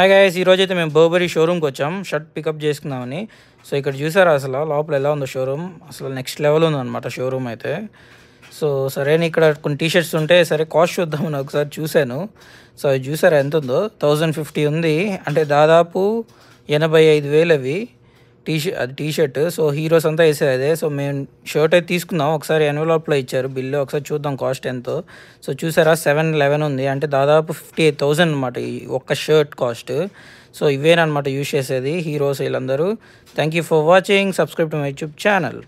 hi guys ఈరోజు అయితే మేము బర్బరీ షోరూమ్కి వచ్చాం షర్ట్ పికప్ చేసుకుందామని సో ఇక్కడ చూసారా అసలు లోపల ఎలా ఉందో షోరూమ్ అసలు నెక్స్ట్ లెవెల్ ఉందన్నమాట షోరూమ్ అయితే సో సరే ఇక్కడ కొన్ని టీషర్ట్స్ ఉంటే సరే కాస్ట్ చూద్దామని ఒకసారి చూశాను సో అవి చూసారా ఎంత ఉందో థౌజండ్ ఫిఫ్టీ ఉంది అంటే దాదాపు ఎనభై ఐదు వేలు అవి టీషర్ట్ అది టీషర్ట్ సో హీరోస్ అంతా వేసేది అదే సో మేము షర్ట్ అయితే తీసుకుందాం ఒకసారి ఎన్వలాప్లో ఇచ్చారు బిల్లు ఒకసారి చూద్దాం కాస్ట్ ఎంతో సో చూసారా సెవెన్ లెవెన్ ఉంది అంటే దాదాపు ఫిఫ్టీ ఎయిట్ థౌజండ్ అనమాట ఈ ఒక్క షర్ట్ కాస్ట్ సో ఇవేనమాట యూజ్ చేసేది హీరోస్ వీళ్ళందరూ thank you for watching subscribe to my YouTube channel